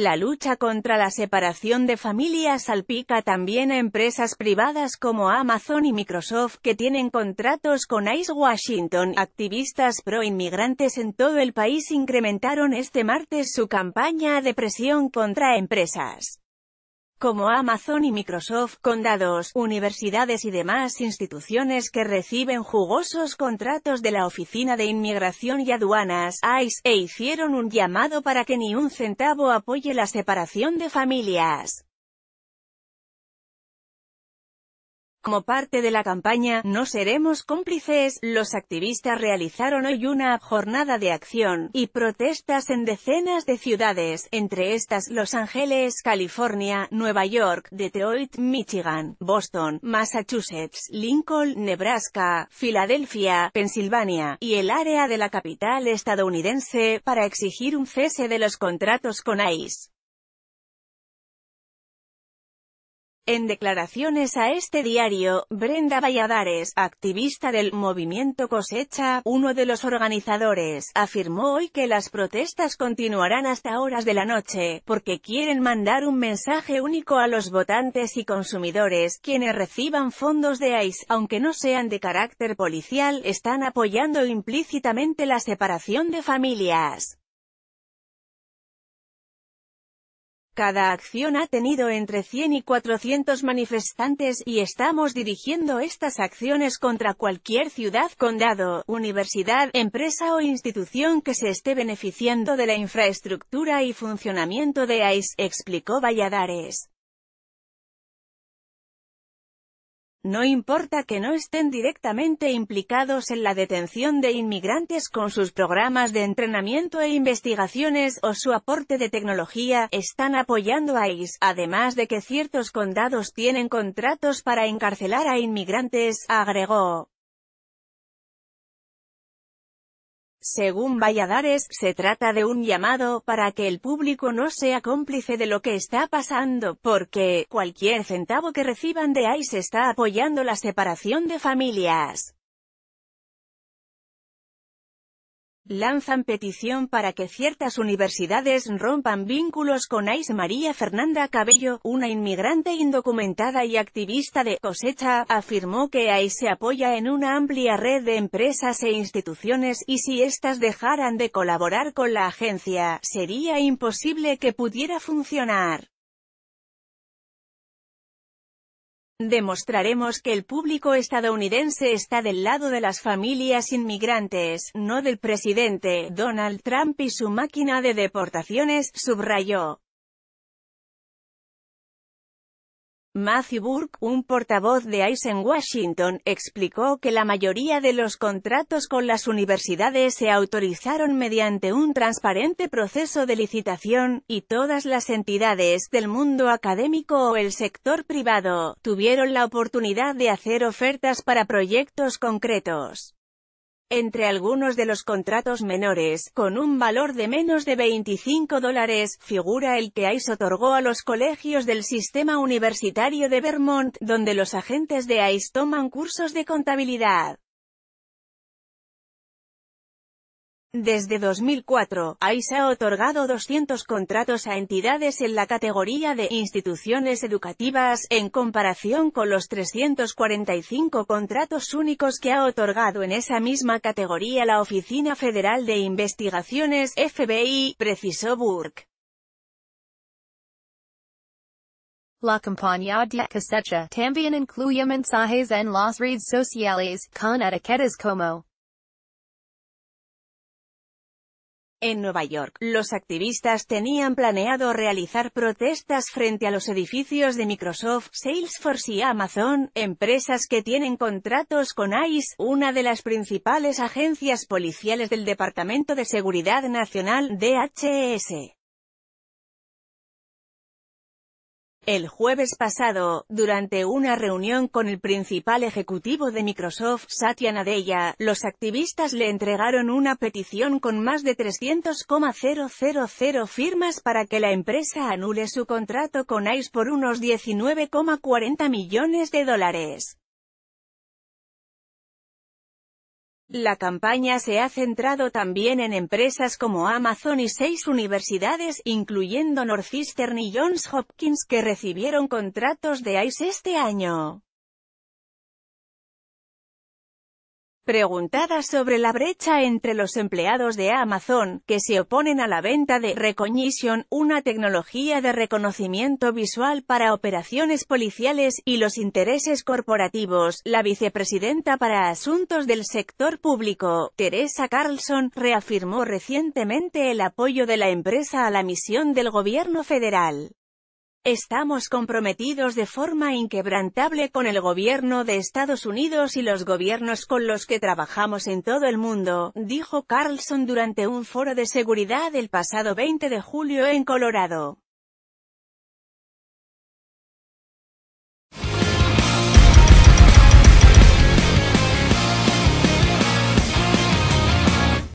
La lucha contra la separación de familias salpica también a empresas privadas como Amazon y Microsoft que tienen contratos con ICE Washington. Activistas pro-inmigrantes en todo el país incrementaron este martes su campaña de presión contra empresas como Amazon y Microsoft, condados, universidades y demás instituciones que reciben jugosos contratos de la Oficina de Inmigración y Aduanas, ICE, e hicieron un llamado para que ni un centavo apoye la separación de familias. Como parte de la campaña No seremos cómplices, los activistas realizaron hoy una jornada de acción y protestas en decenas de ciudades, entre estas Los Ángeles, California, Nueva York, Detroit, Michigan, Boston, Massachusetts, Lincoln, Nebraska, Filadelfia, Pensilvania y el área de la capital estadounidense para exigir un cese de los contratos con ICE. En declaraciones a este diario, Brenda Valladares, activista del Movimiento Cosecha, uno de los organizadores, afirmó hoy que las protestas continuarán hasta horas de la noche, porque quieren mandar un mensaje único a los votantes y consumidores, quienes reciban fondos de ICE, aunque no sean de carácter policial, están apoyando implícitamente la separación de familias. Cada acción ha tenido entre 100 y 400 manifestantes, y estamos dirigiendo estas acciones contra cualquier ciudad, condado, universidad, empresa o institución que se esté beneficiando de la infraestructura y funcionamiento de ICE, explicó Valladares. No importa que no estén directamente implicados en la detención de inmigrantes con sus programas de entrenamiento e investigaciones o su aporte de tecnología, están apoyando a ICE, además de que ciertos condados tienen contratos para encarcelar a inmigrantes, agregó. Según Valladares, se trata de un llamado para que el público no sea cómplice de lo que está pasando, porque, cualquier centavo que reciban de ICE está apoyando la separación de familias. lanzan petición para que ciertas universidades rompan vínculos con Ais María Fernanda Cabello, una inmigrante indocumentada y activista de cosecha, afirmó que Ais se apoya en una amplia red de empresas e instituciones, y si éstas dejaran de colaborar con la agencia, sería imposible que pudiera funcionar. Demostraremos que el público estadounidense está del lado de las familias inmigrantes, no del presidente Donald Trump y su máquina de deportaciones, subrayó. Matthew Burke, un portavoz de ICE en Washington, explicó que la mayoría de los contratos con las universidades se autorizaron mediante un transparente proceso de licitación, y todas las entidades del mundo académico o el sector privado tuvieron la oportunidad de hacer ofertas para proyectos concretos. Entre algunos de los contratos menores, con un valor de menos de 25 dólares, figura el que ICE otorgó a los colegios del sistema universitario de Vermont, donde los agentes de ICE toman cursos de contabilidad. Desde 2004, AISA ha otorgado 200 contratos a entidades en la categoría de instituciones educativas, en comparación con los 345 contratos únicos que ha otorgado en esa misma categoría la Oficina Federal de Investigaciones, FBI, precisó Burke. La campaña de también incluye mensajes en las redes sociales, con etiquetas como En Nueva York, los activistas tenían planeado realizar protestas frente a los edificios de Microsoft, Salesforce y Amazon, empresas que tienen contratos con ICE, una de las principales agencias policiales del Departamento de Seguridad Nacional, DHS. El jueves pasado, durante una reunión con el principal ejecutivo de Microsoft, Satya Nadella, los activistas le entregaron una petición con más de 300,000 firmas para que la empresa anule su contrato con ICE por unos 19,40 millones de dólares. La campaña se ha centrado también en empresas como Amazon y seis universidades, incluyendo Northeastern y Johns Hopkins que recibieron contratos de ICE este año. Preguntada sobre la brecha entre los empleados de Amazon, que se oponen a la venta de Recognition, una tecnología de reconocimiento visual para operaciones policiales, y los intereses corporativos, la vicepresidenta para asuntos del sector público, Teresa Carlson, reafirmó recientemente el apoyo de la empresa a la misión del gobierno federal. Estamos comprometidos de forma inquebrantable con el gobierno de Estados Unidos y los gobiernos con los que trabajamos en todo el mundo, dijo Carlson durante un foro de seguridad el pasado 20 de julio en Colorado.